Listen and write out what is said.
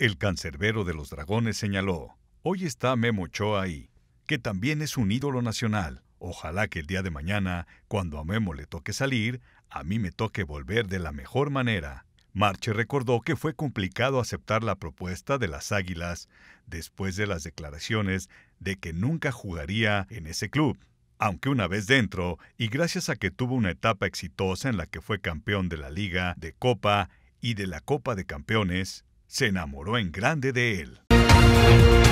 El cancerbero de los dragones señaló, hoy está Memo Ochoa ahí, que también es un ídolo nacional. Ojalá que el día de mañana, cuando a Memo le toque salir, a mí me toque volver de la mejor manera. Marche recordó que fue complicado aceptar la propuesta de las Águilas después de las declaraciones de que nunca jugaría en ese club, aunque una vez dentro, y gracias a que tuvo una etapa exitosa en la que fue campeón de la Liga, de Copa y de la Copa de Campeones, se enamoró en grande de él.